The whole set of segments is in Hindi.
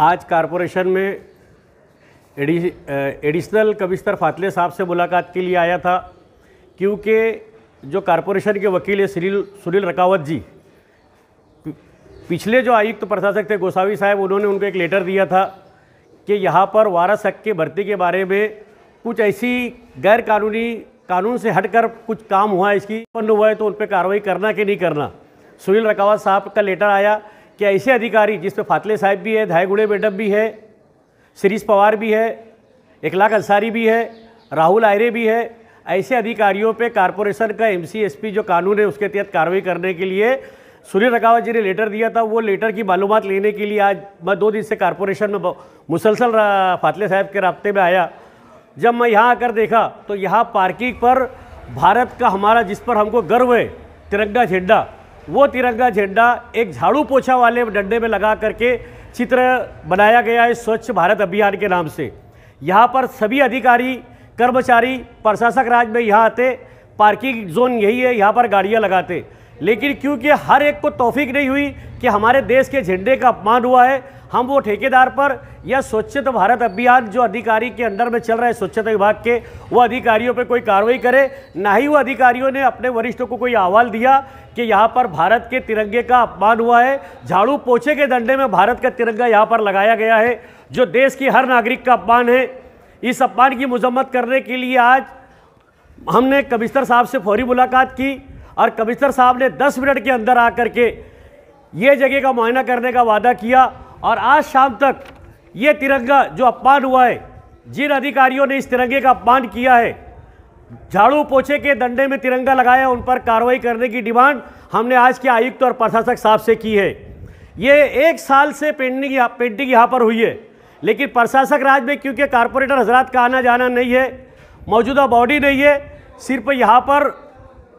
आज कॉरपोरेशन में एडि, एडिशनल कमिश्नर फातले साहब से मुलाकात के लिए आया था क्योंकि जो कॉरपोरेशन के वकील है सुनील सुनील रकावत जी पिछले जो आयुक्त तो प्रशासक थे गोसावी साहब उन्होंने उनको एक लेटर दिया था कि यहाँ पर वारा शक के भर्ती के बारे में कुछ ऐसी गैर कानूनी कानून से हटकर कुछ काम हुआ इसकी बंद हुआ है तो उन पर कार्रवाई करना कि नहीं करना सुनील रकावत साहब का लेटर आया कि ऐसे अधिकारी जिस पे फातले साहब भी है गुड़े बेटब भी है शिरीष पवार भी है इकलाक अंसारी भी है राहुल आयरे भी है ऐसे अधिकारियों पे कारपोरेशन का एमसीएसपी जो कानून है उसके तहत कार्रवाई करने के लिए सुनील रकावत जी ने लेटर दिया था वो लेटर की मालूम लेने के लिए आज मैं दो दिन से कारपोरेशन में मुसलसल फातले साहब के रबते में आया जब मैं यहाँ आकर देखा तो यहाँ पार्किंग पर भारत का हमारा जिस पर हमको गर्व है तिरंगा झंडा वो तिरंगा झंडा एक झाड़ू पोछा वाले डंडे में लगा करके चित्र बनाया गया है स्वच्छ भारत अभियान के नाम से यहाँ पर सभी अधिकारी कर्मचारी प्रशासक राज में यहाँ आते पार्किंग जोन यही है यहाँ पर गाड़ियाँ लगाते लेकिन क्योंकि हर एक को तोफीक नहीं हुई कि हमारे देश के झंडे का अपमान हुआ है हम वो ठेकेदार पर या स्वच्छता भारत अभियान जो अधिकारी के अंडर में चल रहा है स्वच्छता विभाग के वो अधिकारियों पर कोई कार्रवाई करे ना ही वो अधिकारियों ने अपने वरिष्ठों को कोई अहवाल दिया कि यहाँ पर भारत के तिरंगे का अपमान हुआ है झाड़ू पोछे के डंडे में भारत का तिरंगा यहाँ पर लगाया गया है जो देश की हर नागरिक का अपमान है इस अपमान की मजम्मत करने के लिए आज हमने कमिश्नर साहब से फौरी मुलाकात की और कमिश्नर साहब ने दस मिनट के अंदर आकर के ये जगह का मुआयना करने का वादा किया और आज शाम तक ये तिरंगा जो अपमान हुआ है जिन अधिकारियों ने इस तिरंगे का अपमान किया है झाड़ू पोछे के दंडे में तिरंगा लगाया उन पर कार्रवाई करने की डिमांड हमने आज के आयुक्त और प्रशासक साहब से की है ये एक साल से पेंटिंग पेंटिंग यहाँ पर हुई है लेकिन प्रशासक राज में क्योंकि कारपोरेटर हजरात का आना जाना नहीं है मौजूदा बॉडी नहीं है सिर्फ यहाँ पर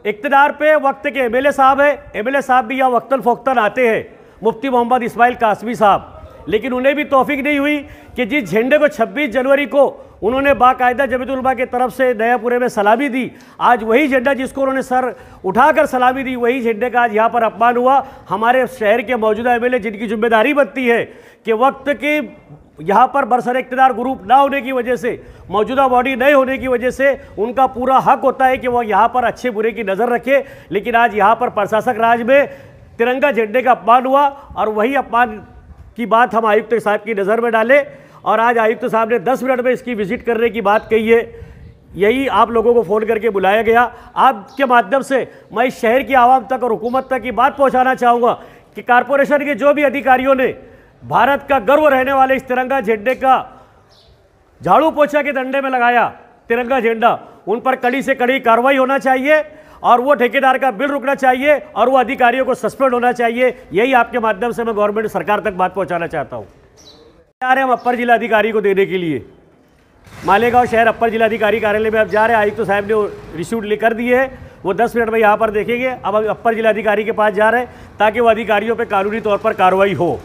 इकतदार पे वक्त के एमएलए साहब है एमएलए साहब भी यहाँ वक्तन फोक्तन आते हैं मुफ्ती मोहम्मद इसमाइल कासमी साहब लेकिन उन्हें भी तोफीक नहीं हुई कि जिस झंडे को 26 जनवरी को उन्होंने बाकायदा जमीतुलबा की तरफ से दयापुरे में सलामी दी आज वही झंडा जिसको उन्होंने सर उठाकर सलामी दी वही झंडे का आज यहाँ पर अपमान हुआ हमारे शहर के मौजूदा एम जिनकी जिम्मेदारी बनती है कि वक्त के यहाँ पर बरसर इकतदार ग्रुप ना होने की वजह से मौजूदा बॉडी नहीं होने की वजह से उनका पूरा हक होता है कि वह यहाँ पर अच्छे बुरे की नज़र रखे लेकिन आज यहाँ पर प्रशासक राज में तिरंगा झंडे का अपमान हुआ और वही अपमान की बात हम आयुक्त साहब की नज़र में डालें और आज आयुक्त साहब ने दस मिनट में इसकी विजिट करने की बात कही है यही आप लोगों को फ़ोन करके बुलाया गया आपके माध्यम से मैं शहर की आवाम तक और हुकूमत तक ये बात पहुँचाना चाहूँगा कि कारपोरेशन के जो भी अधिकारियों ने भारत का गर्व रहने वाले इस तिरंगा झंडे का झाड़ू पोछा के दंडे में लगाया तिरंगा झंडा उन पर कड़ी से कड़ी कार्रवाई होना चाहिए और वो ठेकेदार का बिल रुकना चाहिए और वो अधिकारियों को सस्पेंड होना चाहिए यही आपके माध्यम से मैं गवर्नमेंट सरकार तक बात पहुँचाना चाहता हूँ जा रहे हम अपर जिलाधिकारी को देने के लिए मालेगांव शहर अपर जिलाधिकारी कार्यालय में अब जा रहे हैं आयुक्त तो साहब ने रिश्यूट कर दिए है वो दस मिनट में यहाँ पर देखेंगे अब अपर जिलाधिकारी के पास जा रहे हैं ताकि वो अधिकारियों पर कानूनी तौर पर कार्रवाई हो